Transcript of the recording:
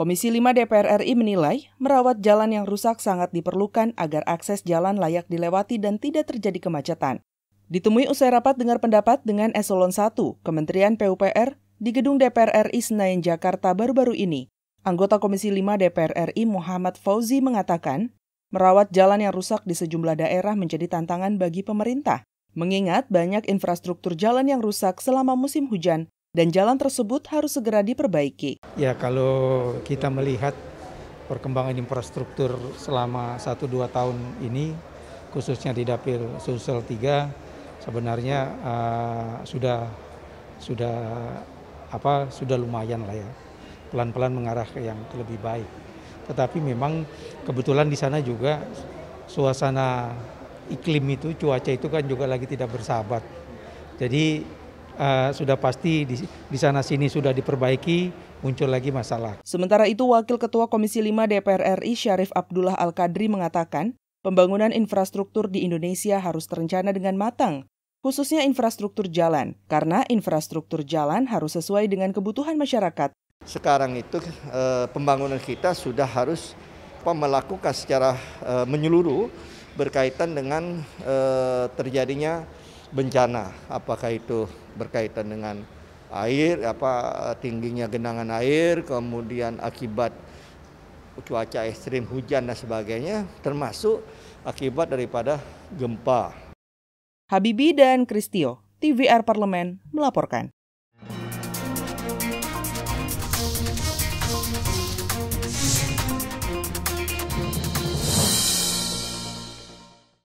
Komisi 5 DPR RI menilai merawat jalan yang rusak sangat diperlukan agar akses jalan layak dilewati dan tidak terjadi kemacetan. Ditemui usai rapat dengar pendapat dengan Eselon 1, Kementerian PUPR, di gedung DPR RI Senayan Jakarta baru-baru ini. Anggota Komisi 5 DPR RI Muhammad Fauzi mengatakan, merawat jalan yang rusak di sejumlah daerah menjadi tantangan bagi pemerintah. Mengingat banyak infrastruktur jalan yang rusak selama musim hujan dan jalan tersebut harus segera diperbaiki. Ya kalau kita melihat perkembangan infrastruktur selama 1-2 tahun ini, khususnya di Dapil Sulsel 3, sebenarnya uh, sudah sudah apa sudah lumayan lah ya, pelan-pelan mengarah ke yang lebih baik. Tetapi memang kebetulan di sana juga suasana iklim itu, cuaca itu kan juga lagi tidak bersahabat. Jadi Eh, sudah pasti di, di sana sini sudah diperbaiki, muncul lagi masalah. Sementara itu Wakil Ketua Komisi 5 DPR RI Syarif Abdullah Al-Kadri mengatakan, pembangunan infrastruktur di Indonesia harus terencana dengan matang, khususnya infrastruktur jalan, karena infrastruktur jalan harus sesuai dengan kebutuhan masyarakat. Sekarang itu eh, pembangunan kita sudah harus melakukan secara eh, menyeluruh berkaitan dengan eh, terjadinya bencana, apakah itu berkaitan dengan air, apa tingginya genangan air, kemudian akibat cuaca ekstrim, hujan dan sebagainya, termasuk akibat daripada gempa. Habibi dan Kristio, TVR Parlemen melaporkan.